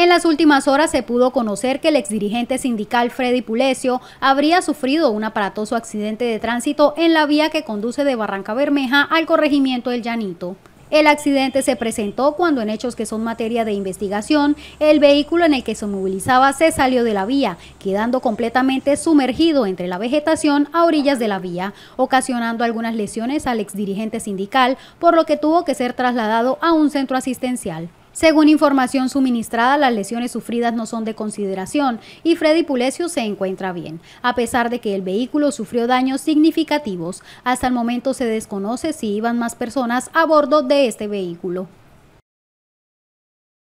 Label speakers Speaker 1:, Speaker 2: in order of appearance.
Speaker 1: En las últimas horas se pudo conocer que el exdirigente sindical Freddy Pulesio habría sufrido un aparatoso accidente de tránsito en la vía que conduce de Barranca Bermeja al corregimiento del Llanito. El accidente se presentó cuando en hechos que son materia de investigación, el vehículo en el que se movilizaba se salió de la vía, quedando completamente sumergido entre la vegetación a orillas de la vía, ocasionando algunas lesiones al exdirigente sindical, por lo que tuvo que ser trasladado a un centro asistencial. Según información suministrada, las lesiones sufridas no son de consideración y Freddy Pulecio se encuentra bien, a pesar de que el vehículo sufrió daños significativos. Hasta el momento se desconoce si iban más personas a bordo de este vehículo.